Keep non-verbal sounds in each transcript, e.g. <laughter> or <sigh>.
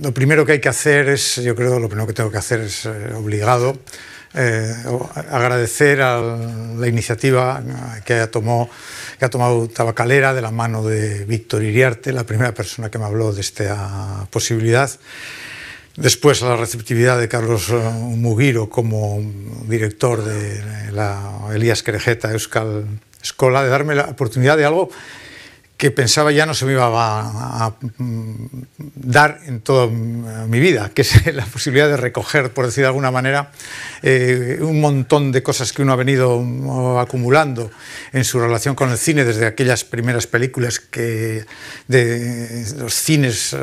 Lo primero que hay que hacer es, yo creo, lo primero que tengo que hacer es eh, obligado, eh, agradecer a la iniciativa que, tomó, que ha tomado Tabacalera de la mano de Víctor Iriarte, la primera persona que me habló de esta posibilidad. Después a la receptividad de Carlos eh, Mugiro como director de la Elías Querejeta Euskal Escola, de darme la oportunidad de algo que pensaba ya no se me iba a, dar en toda mi vida, que es <laughs> la posibilidad de recoger, por decir de alguna manera, eh, un montón de cosas que uno ha venido acumulando en su relación con el cine desde aquellas primeras películas que de los cines eh,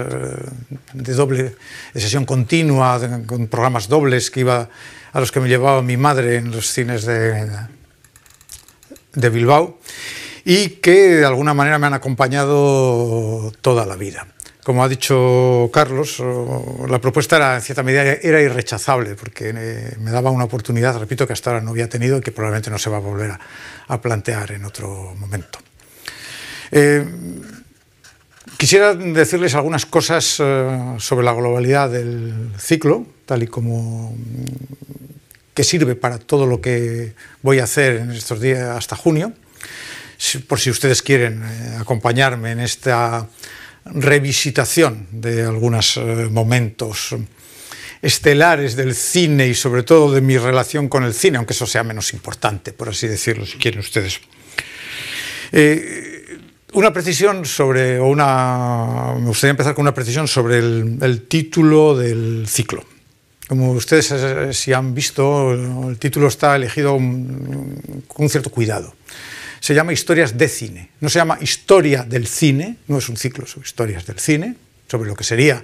de doble sesión continua, con programas dobles que iba a los que me llevaba mi madre en los cines de, de Bilbao y que de alguna manera me han acompañado toda la vida. Como ha dicho Carlos, la propuesta era, en cierta medida era irrechazable porque eh, me daba una oportunidad, repito, que hasta ahora no había tenido y que probablemente no se va a volver a, plantear en otro momento. Eh, quisiera decirles algunas cosas eh, sobre la globalidad del ciclo, tal y como que sirve para todo lo que voy a hacer en estos días hasta junio por si ustedes quieren eh, acompañarme en esta revisitación de algunos eh, momentos estelares del cine y sobre todo de mi relación con el cine, aunque eso sea menos importante, por así decirlo, si quieren ustedes. Eh, una precisión sobre, o una, me gustaría empezar con una precisión sobre el, el título del ciclo. Como ustedes si han visto, el título está elegido con un cierto cuidado se llama Historias de Cine. No se llama Historia del Cine, no es un ciclo sobre historias del cine, sobre lo que sería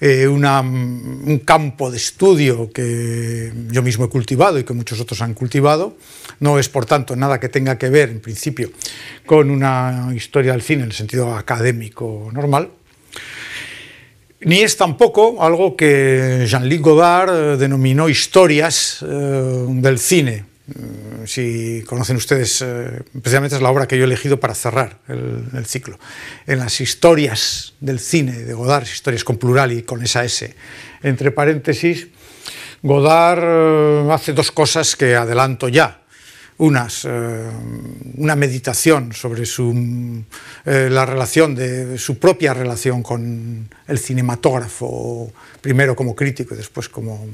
eh, mm, un campo de estudio que yo mismo he cultivado y que muchos otros han cultivado. No es, por tanto, nada que tenga que ver, en principio, con una historia del cine en el sentido académico normal. Ni es tampoco algo que Jean-Luc Godard eh, denominó historias eh, del cine si conocen ustedes, especialmente eh, precisamente es la obra que yo he elegido para cerrar el, ciclo. En las historias del cine de Godard, historias con plural y con esa S, entre paréntesis, Godard eh, hace dos cosas que adelanto ya. Unas, eh, una meditación sobre su, la relación de su propia relación con el cinematógrafo, primero como crítico y después como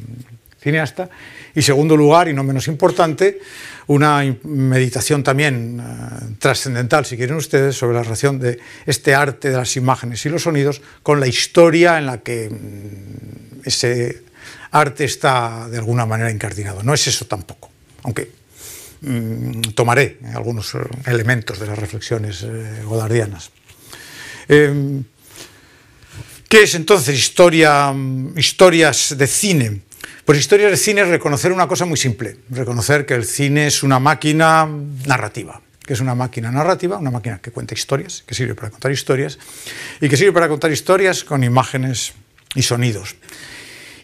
cineasta. Y segundo lugar, y no menos importante, una meditación también eh, trascendental, si quieren ustedes, sobre la relación de este arte de las imágenes y los sonidos con la historia en la que mm, ese arte está de alguna manera incardinado. No es eso tampoco, aunque mm, tomaré algunos eh, elementos de las reflexiones eh, godardianas. Em, ¿Qué es entonces historia, mm, historias de cine? Pues historia del cine es reconocer una cosa muy simple, reconocer que el cine es una máquina narrativa, que es una máquina narrativa, una máquina que cuenta historias, que sirve para contar historias, y que sirve para contar historias con imágenes y sonidos.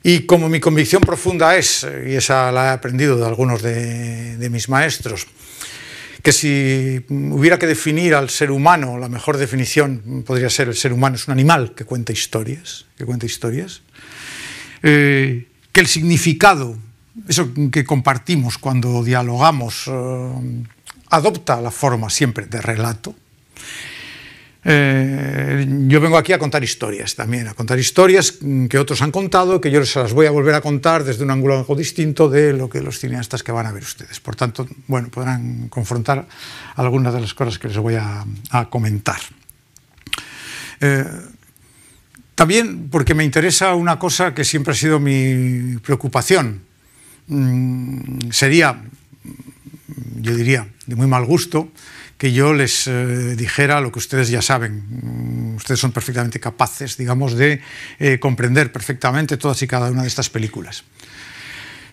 Y como mi convicción profunda es, y esa la he aprendido de algunos de, mis maestros, que si hubiera que definir al ser humano, la mejor definición podría ser el ser humano es un animal que cuenta historias, que cuenta historias. Eh, que el significado, eso que compartimos cuando dialogamos, eh, adopta la forma siempre de relato. Eh, yo vengo aquí a contar historias también, a contar historias que otros han contado, que yo se las voy a volver a contar desde un ángulo algo distinto de lo que los cineastas que van a ver ustedes. Por tanto, bueno, podrán confrontar algunas de las cosas que les voy a, comentar. Eh, también porque me interesa una cosa que siempre ha sido mi preocupación. Mm, sería, yo diría, de muy mal gusto que yo les eh, dijera lo que ustedes ya saben. Mm, ustedes son perfectamente capaces, digamos, de eh, comprender perfectamente todas y cada una de estas películas.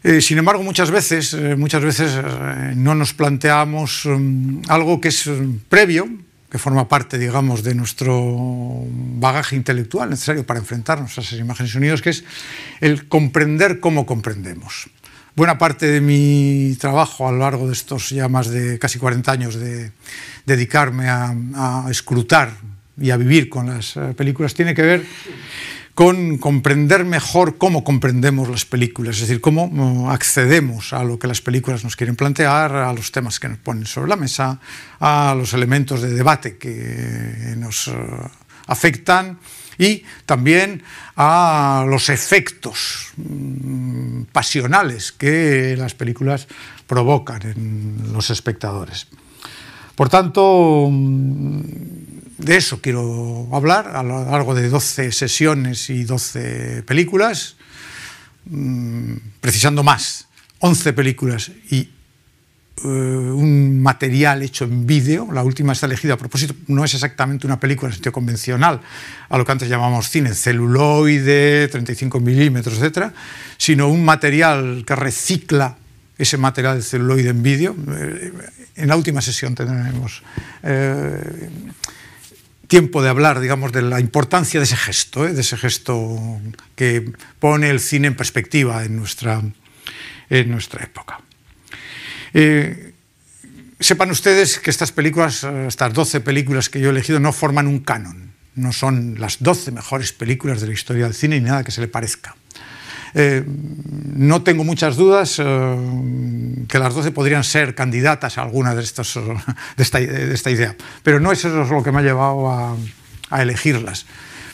Eh, sin embargo, muchas veces, muchas veces no nos planteamos mm, algo que es previo, que forma parte, digamos, de nuestro bagaje intelectual necesario para enfrentarnos a esas imágenes y que es el comprender cómo comprendemos. Buena parte de mi trabajo a lo largo de estos ya más de casi 40 años de dedicarme a, a escrutar y a vivir con las eh, películas tiene que ver con comprender mejor cómo comprendemos las películas, es decir, cómo mm, accedemos a lo que las películas nos quieren plantear, a los temas que nos ponen sobre la mesa, a los elementos de debate que eh, nos eh, afectan y también a los efectos mm, pasionales que las películas provocan en los espectadores. Por tanto, mm, de eso quiero hablar a lo largo de 12 sesiones y 12 películas, mm, precisando más, 11 películas y eh, un material hecho en vídeo. La última está elegida a propósito, no es exactamente una película en sentido convencional, a lo que antes llamábamos cine, celuloide, 35 milímetros, etc., sino un material que recicla ese material de celuloide en vídeo. Eh, en la última sesión tendremos... Eh, tiempo de hablar, digamos, de la importancia de ese gesto, ¿eh? de ese gesto que pone el cine en perspectiva en nuestra, en nuestra época. Eh, sepan ustedes que estas películas, estas 12 películas que yo he elegido, no forman un canon, no son las 12 mejores películas de la historia del cine ni nada que se le parezca. Eh, no tengo muchas dudas eh, que las 12 podrían ser candidatas a alguna de, eh, estas de, esta, idea, pero no eso es lo que me ha llevado a, elegirlas.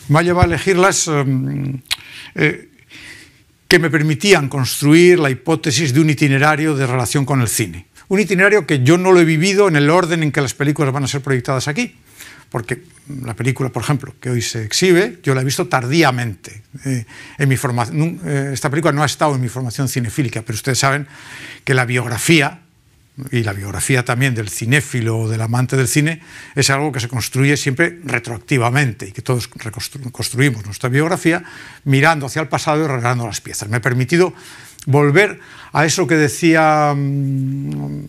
Me ha llevado a elegirlas que me permitían construir la hipótesis de un itinerario de relación con el cine. Un itinerario que yo no lo he vivido en el orden en que las películas van a ser proyectadas aquí porque la película, por ejemplo, que hoy se exhibe, yo la he visto tardíamente. Eh, eh, esta película no ha estado en mi formación cinefílica, pero ustedes saben que la biografía, y la biografía también del cinéfilo o del amante del cine, es algo que se construye siempre retroactivamente y que todos construimos nuestra biografía mirando hacia el pasado y regalando las piezas. Me ha permitido volver a eso que decía mm,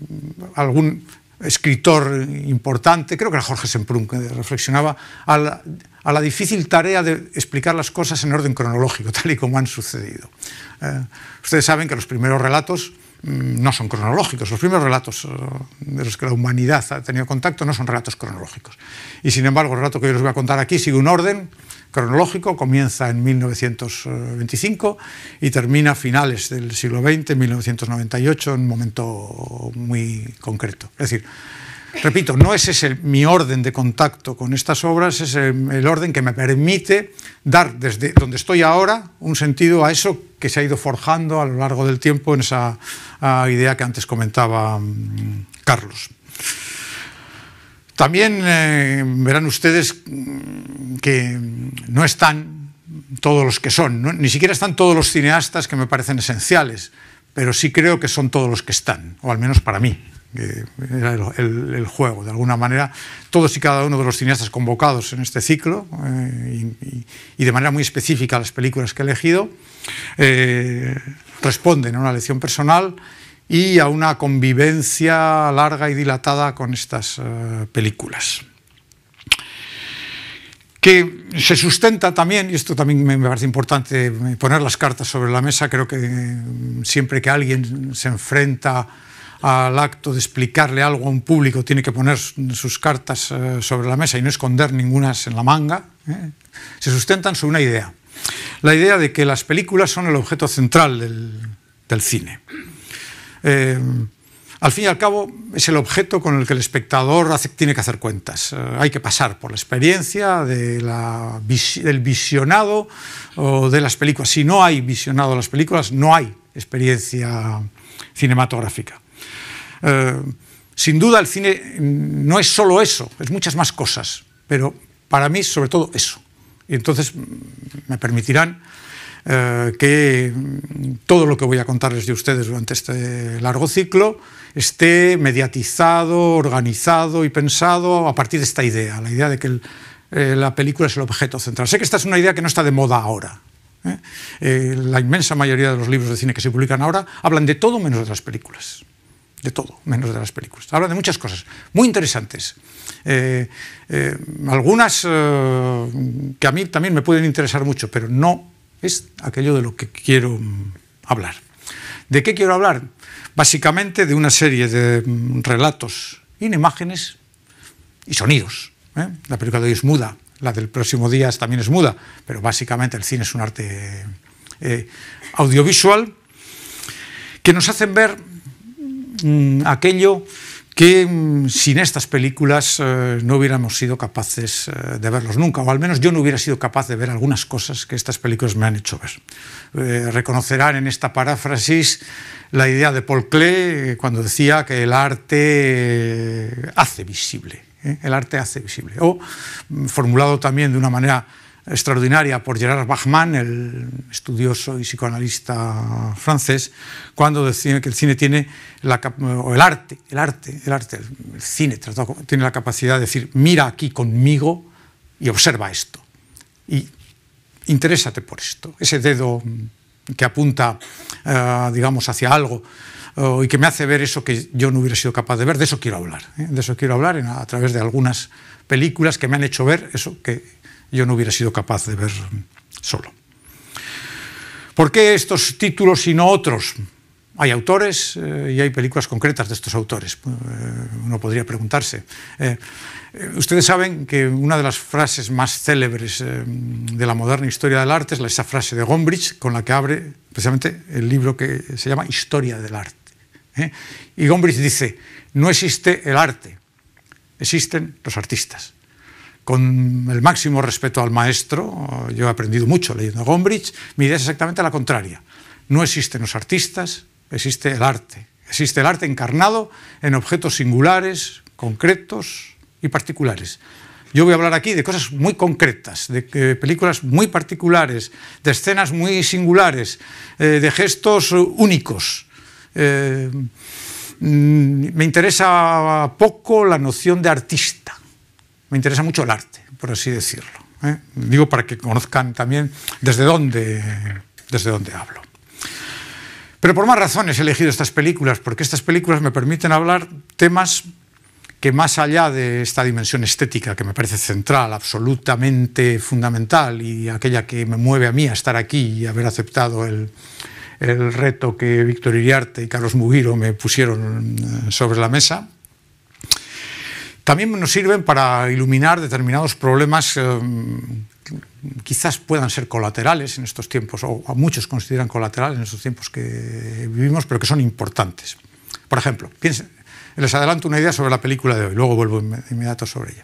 algún escritor importante, creo que era Jorge Semprún, que reflexionaba a la, difícil tarea de explicar las cosas en orden cronológico, <laughs> tal y como han sucedido. Eh, ustedes saben que los primeros relatos mm, no son cronológicos, los primeros relatos eh, de los que la humanidad ha tenido contacto no son relatos cronológicos. Y sin embargo, el relato que yo les voy a contar aquí sigue un orden cronológico, comienza en 1925 y termina a finales del siglo XX, 1998, en un momento muy concreto. Es decir, repito, no ese es ese mi orden de contacto con estas obras, es el, orden que me permite dar desde donde estoy ahora un sentido a eso que se ha ido forjando a lo largo del tiempo en esa ah, idea que antes comentaba mm, Carlos. También eh, verán ustedes que no están todos los que son, ni siquiera están todos los cineastas que me parecen esenciales, pero sí creo que son todos los que están, o al menos para mí, el, juego. De alguna manera, todos y cada uno de los cineastas convocados en este ciclo, eh, y, de manera muy específica a las películas que he elegido, eh, responden a una lección personal y a una convivencia larga y dilatada con estas eh, películas. Que se sustenta también, y esto también me parece importante poner las cartas sobre la mesa, creo que mm, siempre que alguien se enfrenta al acto de explicarle algo a un público tiene que poner sus cartas eh, sobre la mesa y no esconder ninguna en la manga, ¿eh? se sustentan sobre una idea. La idea de que las películas son el objeto central del cine. Eh, al fin y al cabo, es el objeto con el que el espectador tiene que hacer cuentas. Eh, hay que pasar por la experiencia del visionado de las películas. Si no hay visionado de las películas, no hay experiencia cinematográfica. Eh, sin duda, el cine no es solo eso, es muchas más cosas, pero para mí, sobre todo, eso. Y entonces mm, me permitirán eh, que todo lo que voy a contarles de ustedes durante este largo ciclo esté mediatizado, organizado y pensado a partir de esta idea, la idea de que eh, la película es el objeto central. Sé que esta es una idea que no está de moda ahora, ¿eh? la inmensa mayoría de los libros de cine que se publican ahora hablan de todo menos de las películas. De todo, menos de las películas. Hablan de muchas cosas muy interesantes. algunas que a mí también me pueden interesar mucho, pero no es aquello de lo que quiero mm, hablar. ¿De qué quiero hablar? Básicamente de una serie de mm, relatos en imágenes y sonidos. ¿eh? La película de hoy es muda, la del próximo día también es muda, pero básicamente el cine es un arte eh, audiovisual que nos hacen ver mm, aquello que mm, sin estas películas eh, no hubiéramos sido capaces eh, de verlos nunca, o al menos yo no hubiera sido capaz de ver algunas cosas que estas películas me han hecho ver. Eh, reconocerán en esta paráfrasis la idea de Paul Klee cuando decía que el arte hace visible, el arte hace visible, o mm, formulado también de una manera extraordinaria por Gerard Bachmann, el estudioso y psicoanalista francés, cuando decía que el cine tiene la el arte, el arte, el arte, el cine tiene la capacidad de decir, mira aquí conmigo y observa esto. Y interésate por esto. Ese dedo que apunta, eh, digamos, hacia algo eh, y que me hace ver eso que yo no hubiera sido capaz de ver, de eso quiero hablar. ¿eh? De eso quiero hablar a través de algunas películas que me han hecho ver eso que yo no hubiera sido capaz de ver solo. ¿Por qué estos títulos y no otros? Hay autores eh, y hay películas concretas de estos autores, eh, uno podría preguntarse. Eh, ustedes saben que una de las frases más célebres de la moderna historia del arte es esa frase de Gombrich con la que abre precisamente el libro que se llama Historia del Arte. Y Gombrich dice, no existe el arte, existen los artistas con el máximo respeto al maestro, yo he aprendido mucho leyendo a Gombrich, mi idea es exactamente la contraria. No existen los artistas, existe el arte. Existe el arte encarnado en objetos singulares, concretos y particulares. Yo voy a hablar aquí de cosas muy concretas, de eh, películas muy particulares, de escenas muy singulares, eh, de gestos únicos. Eh, mm, me interesa poco la noción de artista me interesa mucho el arte, por así decirlo. ¿eh? Digo para que conozcan también desde dónde, desde hablo. Pero por más razones he elegido estas películas, porque estas películas me permiten hablar temas que más allá de esta dimensión estética, que me parece central, absolutamente fundamental, y aquella que me mueve a mí a estar aquí y haber aceptado el, el reto que Víctor Iriarte y Carlos Mugiro me pusieron eh, sobre la mesa, también nos sirven para iluminar determinados problemas que eh, quizás puedan ser colaterales en estos tiempos, o muchos consideran colaterales en estos tiempos que vivimos, pero que son importantes. Por ejemplo, piensen, les adelanto una idea sobre la película de hoy, luego vuelvo inmediato sobre ella.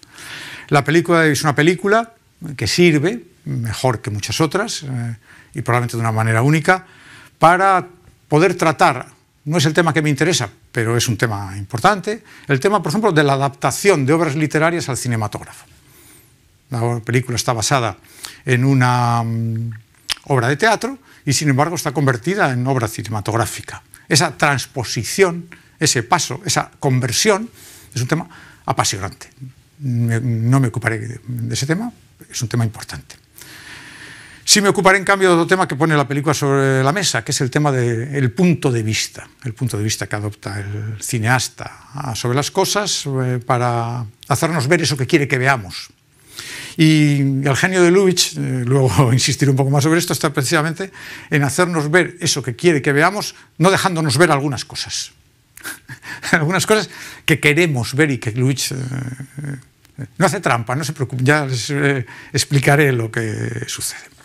La película es una película que sirve, mejor que muchas otras, eh, y probablemente de una manera única, para poder tratar no es el tema que me interesa, pero es un tema importante, el tema, por ejemplo, de la adaptación de obras literarias al cinematógrafo. La película está basada en una mm, obra de teatro y, sin embargo, está convertida en obra cinematográfica. Esa transposición, ese paso, esa conversión, es un tema apasionante. No me ocuparé de ese tema, es un tema importante. Sí me ocuparé en cambio de otro tema que pone la película sobre la mesa, que es el tema del punto de vista, el punto de vista que adopta el cineasta ah, sobre las cosas eh, para hacernos ver eso que quiere que veamos. Y el genio de Lubitsch, eh, luego <laughs> insistiré un poco más sobre esto, está precisamente en hacernos ver eso que quiere que veamos, no dejándonos ver algunas cosas. <laughs> algunas cosas que queremos ver y que Lubitsch... Eh, no hace trampa, no se preocupe, ya les explicaré lo que sucede.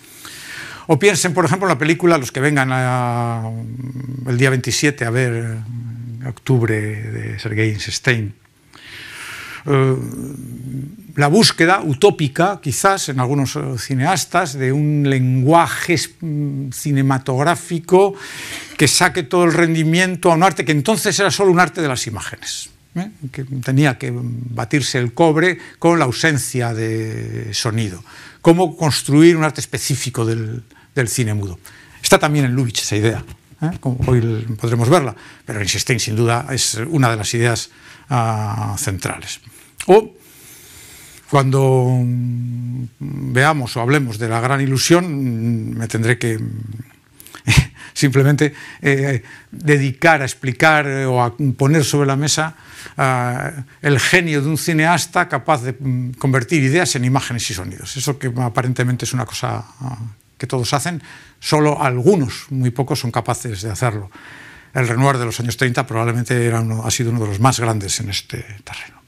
O piensen, por ejemplo, en la película, los que vengan el día 27 a ver eh, octubre de Sergei Einstein. Eh, la búsqueda utópica, quizás en algunos eh, cineastas, de un lenguaje mm, cinematográfico que saque todo el rendimiento a un arte que entonces era solo un arte de las imágenes. que tenía que batirse el cobre con la ausencia de sonido. Cómo construir un arte específico del, del cine mudo. Está también en Lubitsch esa idea, ¿eh? como hoy podremos verla, pero Einstein sin duda es una de las ideas ah, centrales. O cuando mm, veamos o hablemos de la gran ilusión, mm, me tendré que <laughs> simplemente eh, dedicar a explicar o a poner sobre la mesa ah, el genio de un cineasta capaz de mm, convertir ideas en imágenes y sonidos. Eso que aparentemente es una cosa ah, que todos hacen, solo algunos, muy pocos, son capaces de hacerlo. El Renoir de los años 30 probablemente ha sido uno de los más grandes en este terreno.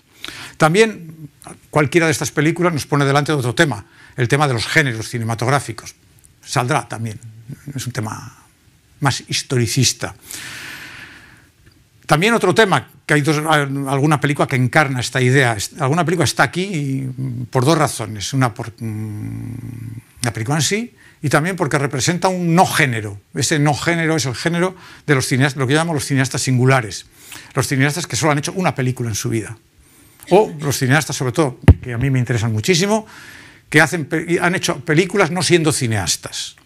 También cualquiera de estas películas nos pone delante de otro tema, el tema de los géneros cinematográficos. Saldrá también, es un tema más historicista. También otro tema, que hay alguna película que encarna esta idea. Alguna película está aquí por dos razones. Una por mm, la película en sí y también porque representa un no género. Ese no género es el género de los cineastas, lo que llamamos los cineastas singulares, los cineastas que solo han hecho una película en su vida. O los cineastas, sobre todo, que a mí me interesan muchísimo, que hacen, han hecho películas no siendo cineastas.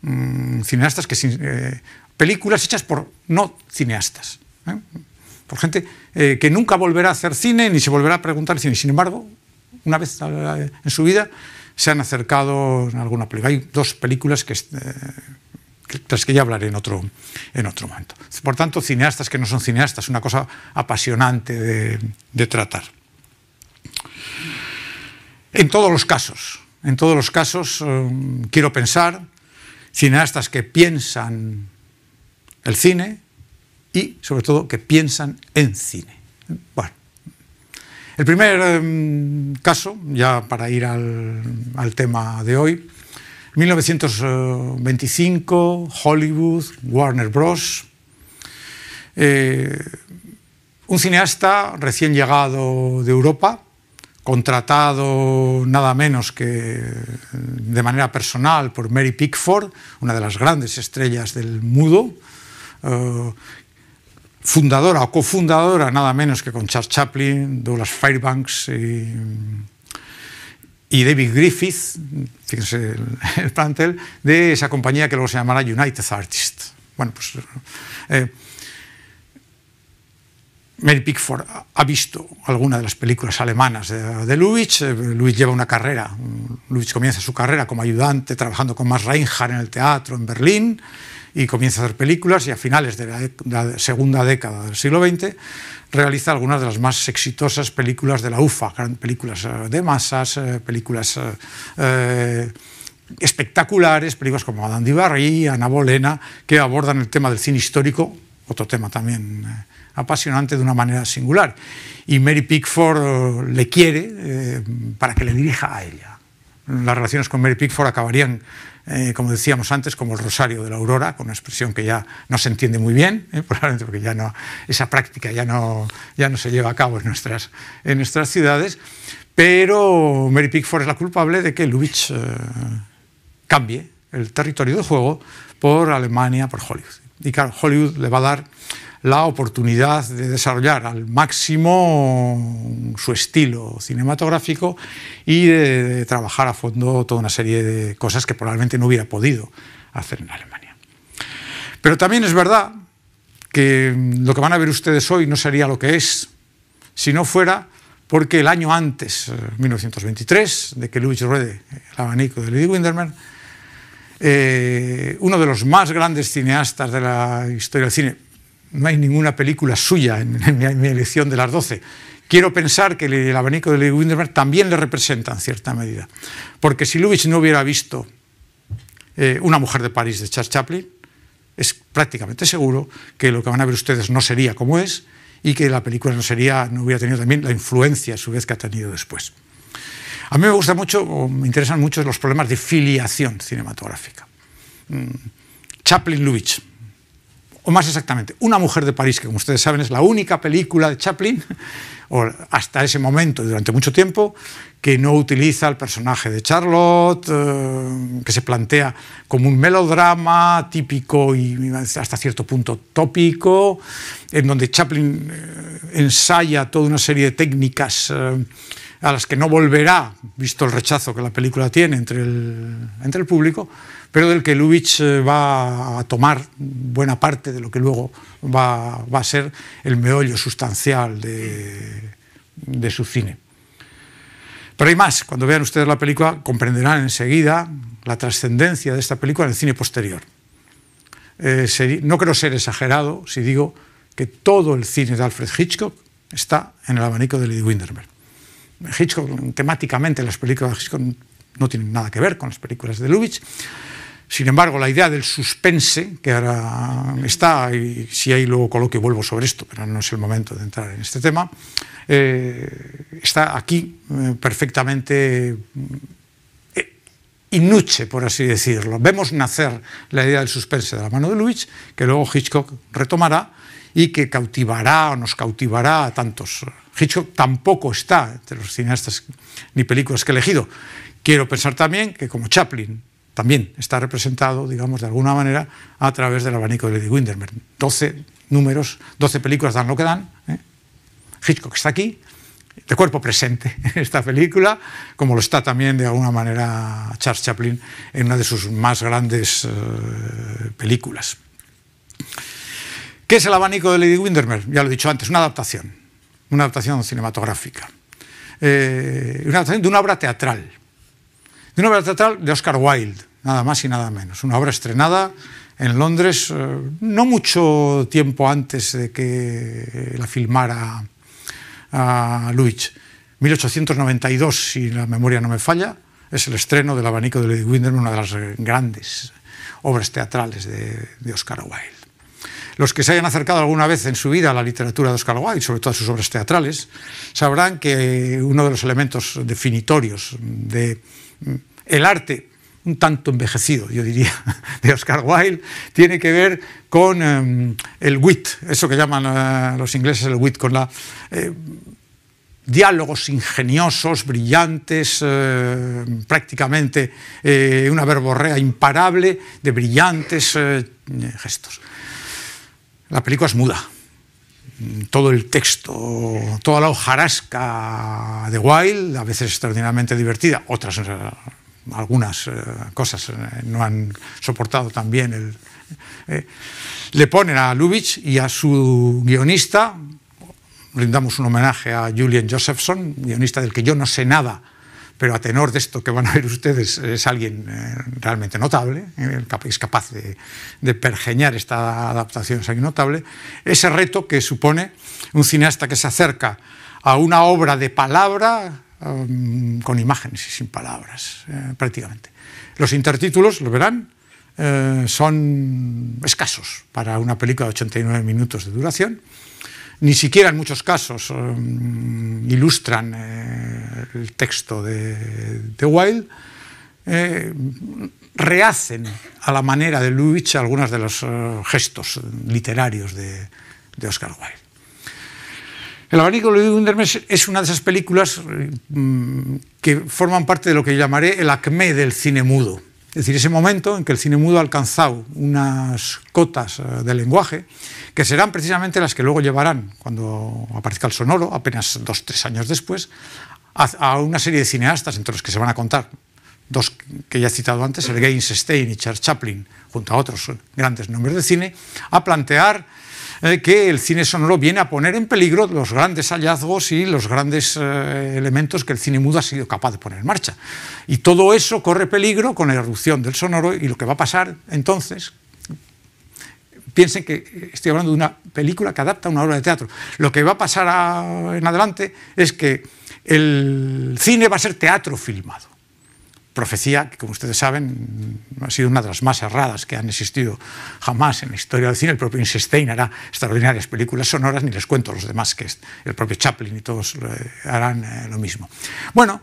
Mm, cineastas que. Eh, películas hechas por no cineastas. ¿eh? Por gente eh, que nunca volverá a hacer cine ni se volverá a preguntar cine. Sin embargo, una vez en su vida se han acercado en alguna película. Hay dos películas que, eh, que, ya hablaré en otro, en otro momento. Por tanto, cineastas que no son cineastas, una cosa apasionante de, tratar. En todos los casos, en todos los casos, eh, quiero pensar, cineastas que piensan el cine y, sobre todo, que piensan en cine. Bueno, el primer em, caso, ya para ir al, tema de hoy, 1925, Hollywood, Warner Bros. Eh, un cineasta recién llegado de Europa, contratado nada menos que eh, de manera personal por Mary Pickford, una de las grandes estrellas del mudo, eh, fundadora o cofundadora nada menos que con Charles Chaplin, Douglas Fairbanks y, David Griffith, fíjense <laughs> el, plantel, de esa compañía que luego se llamará United Artists. Pues, eh, Mary Pickford ha visto algunas de las películas alemanas de, Louis. Eh, Lubitsch. lleva una carrera. Lubitsch comienza su carrera como ayudante, trabajando con Max Reinhardt en el teatro en Berlín y comienza a hacer películas y a finales de la, segunda década del siglo XX realiza algunas de las más exitosas películas de la UFA, películas eh, de masas, eh, películas eh, espectaculares, películas como Adán Dibarri, Ana Bolena, que abordan el tema del cine histórico, otro tema también apasionante de una manera singular. Y Mary Pickford le quiere para que le dirija a ella. Las relaciones con Mary Pickford acabarían eh, como decíamos antes, como el rosario de la aurora, con una expresión que ya no se entiende muy bien, eh, <laughs> probablemente porque ya no, esa práctica ya no, ya no se lleva a cabo en nuestras, en nuestras ciudades, pero Mary Pickford es la culpable de que Lubitsch eh, cambie el territorio de juego por Alemania, por Hollywood. Y claro, Hollywood le va a dar la oportunidad de desarrollar al máximo su estilo cinematográfico y de, trabajar a fondo toda una serie de cosas que probablemente no hubiera podido hacer en Alemania. Pero también es verdad que lo que van a ver ustedes hoy no sería lo que es si no fuera porque el año antes, 1923, eh, de que Luis Ruede, el abanico de Lady Winderman, eh, uno de los más grandes cineastas de la historia del cine, no hay ninguna película suya en, mi, elección de las doce. Quiero pensar que el, abanico de Lee también le representa en cierta medida. Porque si Lubitsch no hubiera visto eh, Una mujer de París de Charles Chaplin, es prácticamente seguro que lo que van a ver ustedes no sería como es y que la película no, sería, no hubiera tenido también la influencia a su vez que ha tenido después. A mí me gusta mucho, o me interesan mucho los problemas de filiación cinematográfica. Mm. Chaplin-Lubitsch más exactamente, Una mujer de París, que como ustedes saben es la única película de Chaplin, <laughs> o hasta ese momento y durante mucho tiempo, que no utiliza el personaje de Charlotte, eh, que se plantea como un melodrama típico y hasta cierto punto tópico, en donde Chaplin eh, ensaya toda una serie de técnicas eh, a las que no volverá, visto el rechazo que la película tiene entre el, entre el público, pero del que Lubitsch eh, va a tomar buena parte de lo que luego va, a ser el meollo sustancial de, su cine. Pero hay más, cuando vean ustedes la película comprenderán enseguida la trascendencia de esta película en el cine posterior. Eh, no creo ser exagerado si digo que todo el cine de Alfred Hitchcock está en el abanico de Lady Windermere. Hitchcock, temáticamente, las películas de Hitchcock no tienen nada que ver con las películas de Lubitsch, sin embargo, la idea del suspense, que ahora está, y si hay luego coloque vuelvo sobre esto, pero no es el momento de entrar en este tema, eh, está aquí eh, perfectamente eh, inuche, por así decirlo. Vemos nacer la idea del suspense de la mano de Lubitsch, que luego Hitchcock retomará y que cautivará o nos cautivará a tantos. Hitchcock tampoco está entre los cineastas ni películas que he elegido. Quiero pensar también que como Chaplin también está representado, digamos, de alguna manera a través del abanico de Lady Windermere. Doce números, doce películas dan lo que dan. ¿eh? Hitchcock está aquí, de cuerpo presente en esta película, como lo está también de alguna manera Charles Chaplin en una de sus más grandes eh, películas. ¿Qué es el abanico de Lady Windermere? Ya lo he dicho antes, una adaptación, una adaptación cinematográfica, eh, una adaptación de una obra teatral, de una obra teatral de Oscar Wilde, nada más y nada menos. Una obra estrenada en Londres eh, no mucho tiempo antes de que la filmara ah, a 1892, si la memoria no me falla, es el estreno del abanico de Lady Windermere, una de las grandes obras teatrales de, Oscar Wilde. Los que se hayan acercado alguna vez en su vida a la literatura de Oscar Wilde, sobre todo a sus obras teatrales, sabrán que uno de los elementos definitorios de mm, el arte un tanto envejecido, yo diría, <laughs> de Oscar Wilde, tiene que ver con em, el wit, eso que llaman eh, los ingleses el wit, con la, eh, diálogos ingeniosos, brillantes, eh, prácticamente una verborrea imparable de brillantes gestos. La película es muda. Todo el texto, toda la hojarasca de Wilde, a veces extraordinariamente divertida, otras algunas eh, cosas eh, no han soportado también bien, eh, le ponen a Lubitsch y a su guionista, rindamos un homenaje a Julian Josephson, guionista del que yo no sé nada, pero a tenor de esto que van a ver ustedes, es alguien realmente notable, es capaz de, de pergeñar esta adaptación, es alguien notable, ese reto que supone un cineasta que se acerca a una obra de palabra con imágenes y sin palabras, eh, prácticamente. Los intertítulos, lo verán, eh, son escasos para una película de 89 minutos de duración. Ni siquiera en muchos casos ilustran eh, el texto de, Wilde. rehacen a la manera de Lubitsch algunos de los gestos literarios de Oscar Wilde. El abanico de Wundermes es una de esas películas mm, que forman parte de lo que llamaré el acmé del cine mudo. Es decir, ese momento en que el cine mudo ha alcanzado unas cotas eh, de lenguaje que serán precisamente las que luego llevarán, cuando aparezca el sonoro, apenas dos, tres años después, a, una serie de cineastas entre los que se van a contar. Dos que ya he citado antes, el Gaines Stein y Charles Chaplin, junto a otros grandes nombres de cine, a plantear que el cine sonoro viene a poner en peligro los grandes hallazgos y los grandes eh, elementos que el cine mudo ha sido capaz de poner en marcha. Y todo eso corre peligro con la erupción del sonoro y lo que va a pasar entonces, piensen que estoy hablando de una película que adapta una obra de teatro. Lo que va a pasar en adelante es que el cine va a ser teatro filmado profecía que, como ustedes saben, ha sido una de las más erradas que han existido jamás en la historia del cine. El propio Einstein hará extraordinarias películas sonoras, ni les cuento los demás, que el propio Chaplin y todos eh, harán eh, lo mismo. Bueno,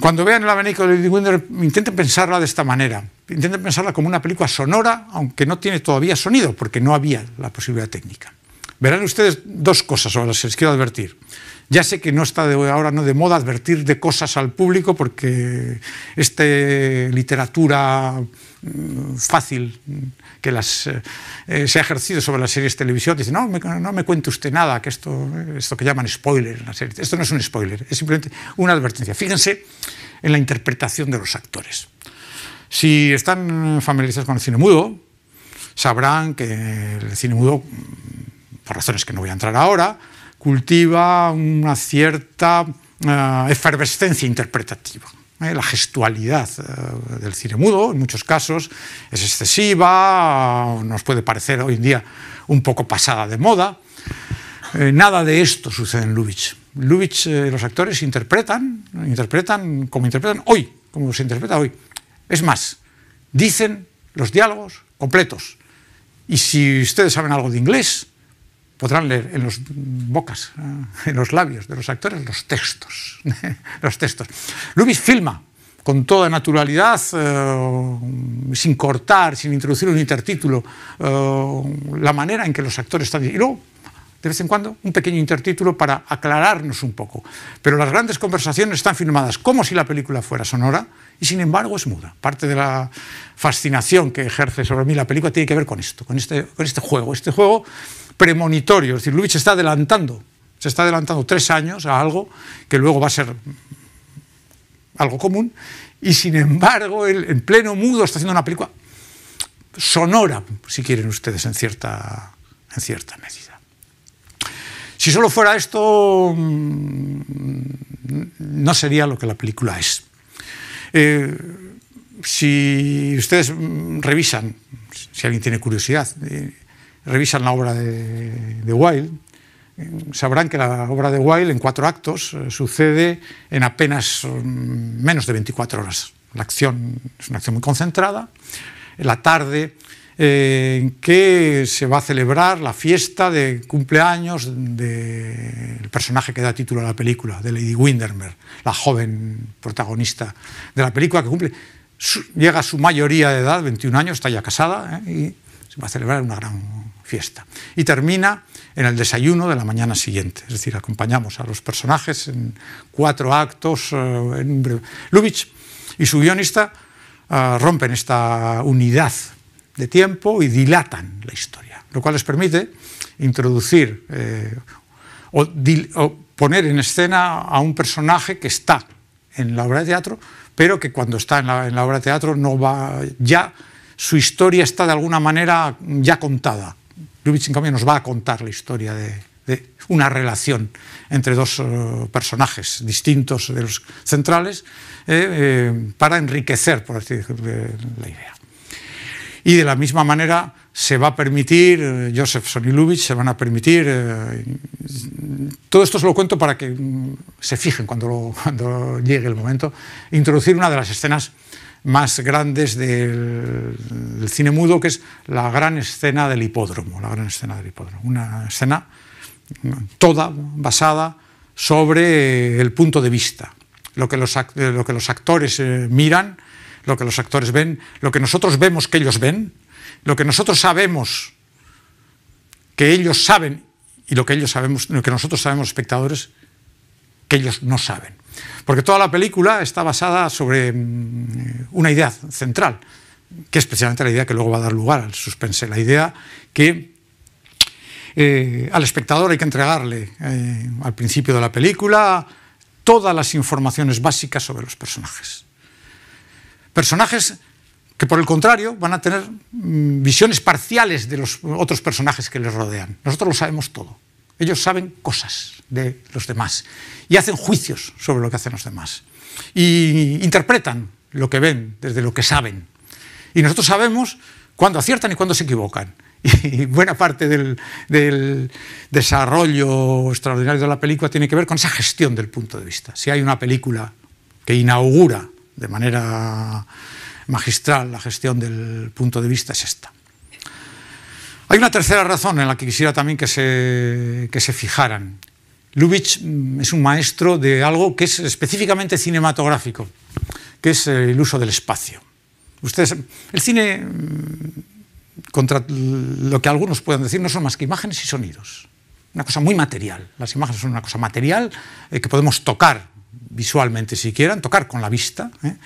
cuando vean el abanico de Winder, intenten pensarla de esta manera. Intenten pensarla como una película sonora, aunque no tiene todavía sonido, porque no había la posibilidad técnica. Verán ustedes dos cosas sobre las que les quiero advertir. Ya sé que no está de, ahora no de moda advertir de cosas al público porque esta literatura mm, fácil mm, que eh, se ha ejercido sobre las series de televisión, dice, no, me, no me cuente usted nada, que esto, esto que llaman spoiler esto no es un spoiler, es simplemente una advertencia. Fíjense en la interpretación de los actores. Si están familiarizados con el cine mudo, sabrán que el cine mudo, mm, por razones que no voy a entrar ahora, cultiva una cierta eh, efervescencia interpretativa. ¿eh? La gestualidad eh, del cine mudo, en muchos casos, es excesiva, nos puede parecer hoy en día un poco pasada de moda. nada de esto sucede en Lubitsch. Lubitsch, los actores interpretan, interpretan como interpretan hoy, como se interpreta hoy. Es más, dicen los diálogos completos. Y si ustedes saben algo de inglés, podrán leer en las bocas, en los labios de los actores, los textos. <laughs> los textos. Lubis filma con toda naturalidad, eh, sin cortar, sin introducir un intertítulo, eh, la manera en que los actores están. Y luego, de vez en cuando, un pequeño intertítulo para aclararnos un poco. Pero las grandes conversaciones están filmadas como si la película fuera sonora y, sin embargo, es muda. Parte de la fascinación que ejerce sobre mí la película tiene que ver con esto, con este, con este juego. Este juego premonitorio. Es decir, Lubitsch está adelantando, se está adelantando tres años a algo que luego va a ser algo común, y sin embargo, él en pleno mudo está haciendo una película sonora, si quieren ustedes, en cierta, en cierta medida. Si solo fuera esto, mm, no sería lo que la película es. Eh, si ustedes mm, revisan, si alguien tiene curiosidad, eh, revisan la obra de, Wilde, sabrán que la obra de Wilde en cuatro actos eh, sucede en apenas mm, menos de 24 horas. La acción es una acción muy concentrada. En la tarde eh, en que se va a celebrar la fiesta de cumpleaños del personaje que da título a la película, de Lady Windermere, la joven protagonista de la película que cumple, llega a su mayoría de edad, 21 años, está ya casada, eh, y se va a celebrar una gran fiesta. Y termina en el desayuno de la mañana siguiente, es decir, acompañamos a los personajes en cuatro actos. Eh, en Lubitsch y su guionista eh, rompen esta unidad de tiempo y dilatan la historia, lo cual les permite introducir eh, o, poner en escena a un personaje que está en la obra de teatro, pero que cuando está en la, en la, obra de teatro no va ya su historia está de alguna manera ya contada Lubitsch, en cambio, nos va a contar la historia de, una relación entre dos eh, personajes distintos de los centrales eh, eh, para enriquecer, por así decirlo, la idea. Y de la misma manera se va a permitir, Josephson y Lubitsch se van a permitir, todo esto se lo cuento para que mm, se fijen cuando, cuando llegue el momento, introducir una de las escenas más grandes del, cine mudo, que es la gran escena del hipódromo, la gran escena del hipódromo, una escena toda basada sobre el punto de vista, lo que los, lo que los actores eh, miran, lo que los actores ven, lo que nosotros vemos que ellos ven, lo que nosotros sabemos que ellos saben y lo que ellos sabemos, lo que nosotros sabemos espectadores que ellos no saben. Porque toda la película está basada sobre mm, una idea central, que es precisamente la idea que luego va a dar lugar al suspense, la idea que eh, al espectador hay que entregarle eh, al principio de la película todas las informaciones básicas sobre los personajes. Personajes que por el contrario van a tener mm, visiones parciales de los otros personajes que les rodean. Nosotros lo sabemos todo. Ellos saben cosas de los demás y hacen juicios sobre lo que hacen los demás y interpretan lo que ven desde lo que saben. Y nosotros sabemos cuándo aciertan y cuándo se equivocan. <laughs> Y buena parte del, desarrollo extraordinario de la película tiene que ver con esa gestión del punto de vista. Si hay una película que inaugura de manera magistral la gestión del punto de vista, es esta. Hay una tercera razón en la que quisiera también que se, que se fijaran, Lubitsch mm, es un maestro de algo que es específicamente cinematográfico, que es eh, el uso del espacio. Ustedes, el cine, mm, contra lo que algunos puedan decir, no son más que imágenes y sonidos. Una cosa muy material. Las imágenes son una cosa material eh, que podemos tocar visualmente si quieran, tocar con la vista, ¿eh?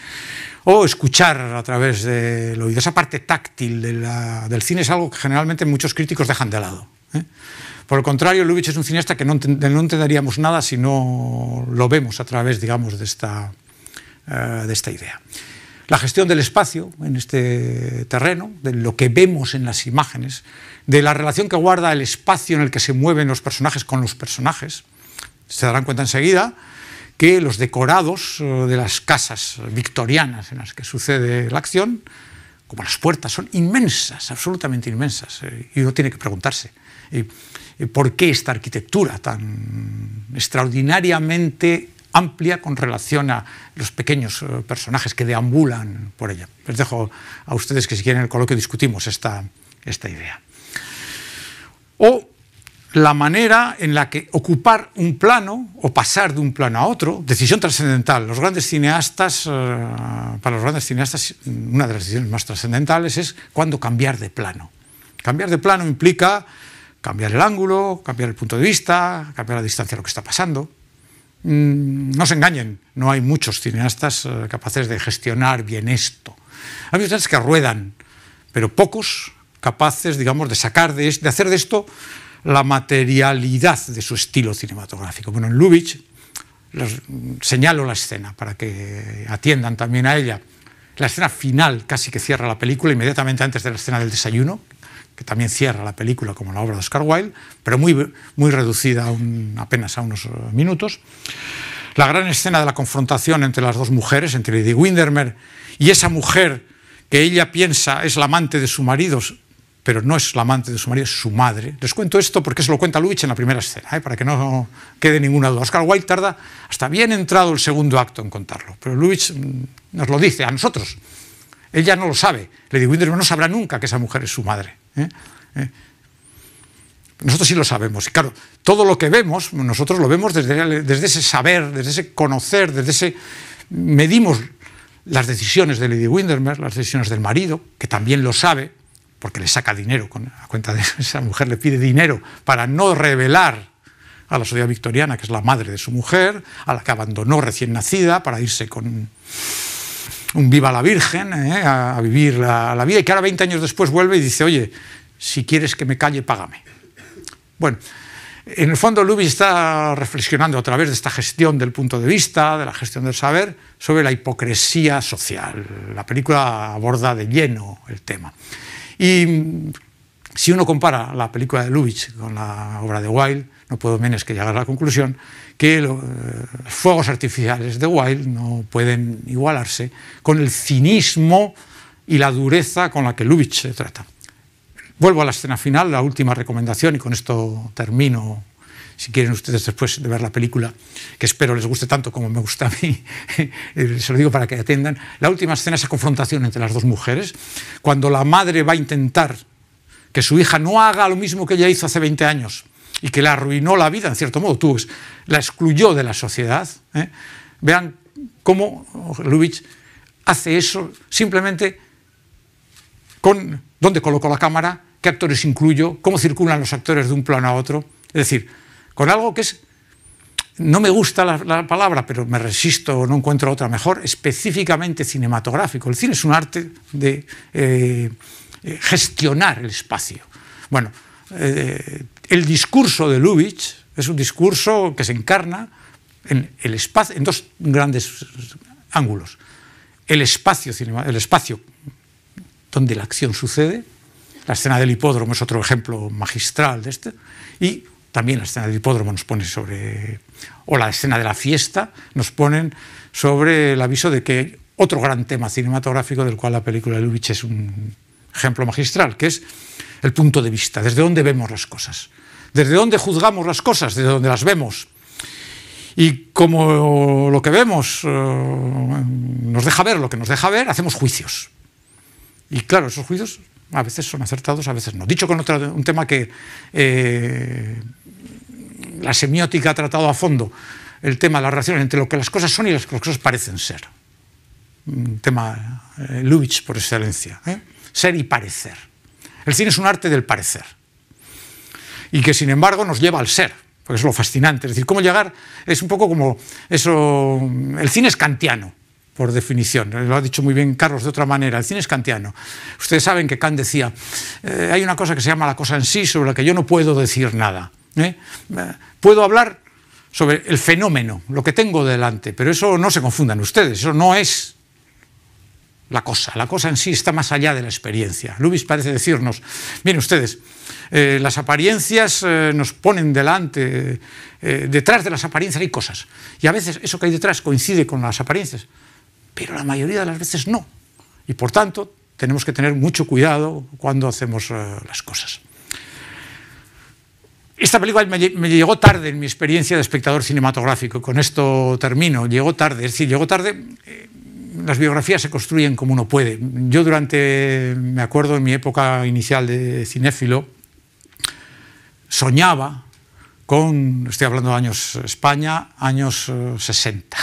o escuchar a través del oído. Esa parte táctil del cine es algo que generalmente muchos críticos dejan de lado. Por el contrario, Lubitsch es un cineasta que no, entenderíamos nada si no lo vemos a través, digamos, de esta, eh, de esta idea. La gestión del espacio en este terreno, de lo que vemos en las imágenes, de la relación que guarda el espacio en el que se mueven los personajes con los personajes. Se darán cuenta enseguida que los decorados eh, de las casas victorianas en las que sucede la acción, como las puertas, son inmensas, absolutamente inmensas. Eh, y uno tiene que preguntarse. Eh, por qué esta arquitectura tan extraordinariamente amplia con relación a los pequeños eh, personajes que deambulan por ella. Les dejo a ustedes que si quieren en el coloquio discutimos esta, esta idea. O la manera en la que ocupar un plano o pasar de un plano a otro, decisión trascendental. Los grandes cineastas, eh, para los grandes cineastas, una de las decisiones más trascendentales es cuándo cambiar de plano. Cambiar de plano implica cambiar el ángulo, cambiar el punto de vista, cambiar la distancia a lo que está pasando. Mm, no se engañen, no hay muchos cineastas eh, capaces de gestionar bien esto. Hay cineastas que ruedan, pero pocos capaces, digamos, de sacar de, de hacer de esto la materialidad de su estilo cinematográfico. Bueno, en Lubitsch les mm, señalo la escena para que atiendan también a ella. La escena final casi que cierra la película inmediatamente antes de la escena del desayuno, que también cierra la película como la obra de Oscar Wilde, pero muy, muy reducida a apenas a unos eh, minutos. La gran escena de la confrontación entre las dos mujeres, entre Lady Windermere y esa mujer que ella piensa es la amante de su marido, pero no es la amante de su marido, es su madre. Les cuento esto porque se lo cuenta Lubitsch en la primera escena, ¿eh? para que no quede ninguna duda. Oscar Wilde tarda hasta bien entrado el segundo acto en contarlo, pero Lubitsch mm, nos lo dice a nosotros. Ella no lo sabe. Lady Windermere no sabrá nunca que esa mujer es su madre. ¿eh? Eh. Nosotros sí lo sabemos. Claro, todo lo que vemos, nosotros lo vemos desde, ese saber, desde ese conocer, desde ese... Medimos las decisiones de Lady Windermere, las decisiones del marido, que también lo sabe, porque le saca dinero, con, a cuenta de <laughs> esa mujer le pide dinero para no revelar a la sociedad victoriana, que es la madre de su mujer, a la que abandonó recién nacida para irse con un viva la Virgen, ¿eh? a, vivir la, vida, y que ahora 20 años después vuelve y dice, oye, si quieres que me calle, págame. Bueno, en el fondo Lubitsch está reflexionando a través de esta gestión del punto de vista, de la gestión del saber, sobre la hipocresía social. La película aborda de lleno el tema. Y si uno compara la película de Lubitsch con la obra de Wilde, no puedo menos que llegar a la conclusión que los eh, fuegos artificiales de Wilde no pueden igualarse con el cinismo y la dureza con la que Lubitsch se trata. Vuelvo a la escena final, la última recomendación, y con esto termino si quieren ustedes después de ver la película, que espero les guste tanto como me gusta a mí, <laughs> eh, se lo digo para que atiendan, la última escena, es esa confrontación entre las dos mujeres, cuando la madre va a intentar que su hija no haga lo mismo que ella hizo hace 20 años, y que la arruinó la vida, en cierto modo, tú, la excluyó de la sociedad. ¿eh? Vean cómo Lubitsch hace eso simplemente con dónde colocó la cámara, qué actores incluyo, cómo circulan los actores de un plano a otro. Es decir, con algo que es, no me gusta la, palabra, pero me resisto, o no encuentro otra mejor, específicamente cinematográfico. El cine es un arte de eh, eh, gestionar el espacio. Bueno, eh, el discurso de Lubitsch es un discurso que se encarna en, el espacio, en dos grandes ángulos. El espacio, el espacio donde la acción sucede, la escena del hipódromo es otro ejemplo magistral de este, y también la escena del hipódromo nos pone sobre, o la escena de la fiesta, nos ponen sobre el aviso de que otro gran tema cinematográfico del cual la película de Lubitsch es un ejemplo magistral, que es el punto de vista, desde dónde vemos las cosas desde dónde juzgamos las cosas, desde dónde las vemos. Y como lo que vemos eh, nos deja ver lo que nos deja ver, hacemos juicios. Y claro, esos juicios a veces son acertados, a veces no. Dicho con otro, un tema que eh, la semiótica ha tratado a fondo, el tema de la relación entre lo que las cosas son y lo que las cosas parecen ser. Un tema eh, Lubitsch por excelencia. Ser y parecer. El cine es un arte del parecer y que sin embargo nos lleva al ser, porque es lo fascinante. Es decir, cómo llegar es un poco como eso. El cine es kantiano, por definición. Lo ha dicho muy bien Carlos de otra manera. El cine es kantiano. Ustedes saben que Kant decía: eh, hay una cosa que se llama la cosa en sí sobre la que yo no puedo decir nada. ¿eh? Puedo hablar sobre el fenómeno, lo que tengo delante, pero eso no se confundan ustedes, eso no es la cosa. La cosa en sí está más allá de la experiencia. Lubis parece decirnos, miren ustedes, eh, las apariencias eh, nos ponen delante, eh, detrás de las apariencias hay cosas. Y a veces eso que hay detrás coincide con las apariencias, pero la mayoría de las veces no. Y por tanto, tenemos que tener mucho cuidado cuando hacemos las cosas. Esta película me, llegó tarde en mi experiencia de espectador cinematográfico, con esto termino, llegó tarde, es decir, llegó tarde las biografías se construyen como uno puede. Yo durante, me acuerdo, en mi época inicial de cinéfilo, soñaba con, estoy hablando de años España, años 60.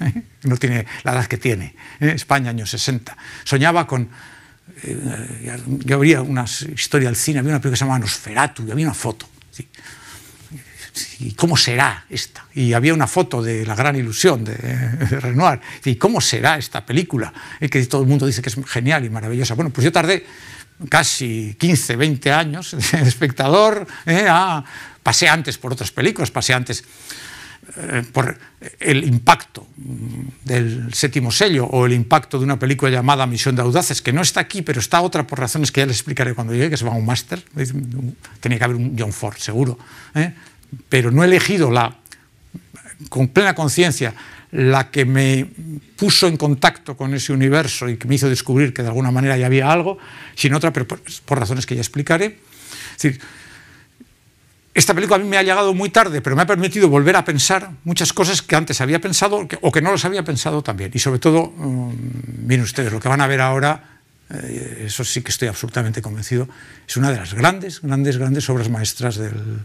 Eh, <laughs> no tiene la edad que tiene. ¿eh? España, años 60. Soñaba con eh, yo habría una historia del cine, había una película que se llamaba Nosferatu, y había una foto. ¿sí? ¿y cómo será esta? Y había una foto de La Gran Ilusión de, Renoir. ¿Y cómo será esta película? que todo el mundo dice que es genial y maravillosa. Bueno, pues yo tardé casi 15, 20 años <laughs> de espectador, eh, a, pasé antes por otras películas, pasé antes eh, por el impacto mm, del séptimo sello o el impacto de una película llamada Misión de Audaces, que no está aquí, pero está otra por razones que ya les explicaré cuando llegue, que se va a un máster, tenía que haber un John Ford, seguro, eh pero no he elegido la, con plena conciencia la que me puso en contacto con ese universo y que me hizo descubrir que de alguna manera ya había algo, sin otra, pero por, razones que ya explicaré. Es decir, esta película a mí me ha llegado muy tarde, pero me ha permitido volver a pensar muchas cosas que antes había pensado o que no las había pensado también. Y sobre todo, mm, miren ustedes, lo que van a ver ahora, eh, eso sí que estoy absolutamente convencido, es una de las grandes, grandes, grandes obras maestras del,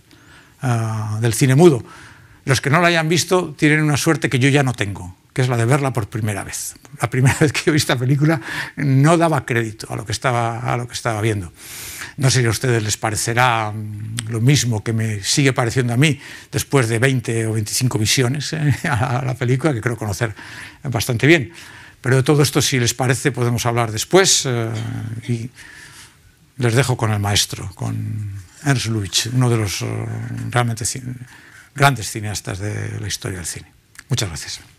Ah, del cine mudo. Los que no la hayan visto tienen una suerte que yo ya no tengo, que es la de verla por primera vez. La primera <laughs> vez que he visto esta película no daba crédito a lo que estaba, a lo que estaba viendo. No sé si a ustedes les parecerá mm, lo mismo que me sigue pareciendo a mí después de 20 o 25 visiones eh, <laughs> a la película, que creo conocer bastante bien. Pero de todo esto, si les parece, podemos hablar después eh, y les dejo con el maestro, con Ernst Lubitsch, uno de los eh, realmente grandes cineastas de la historia del cine. Muchas gracias.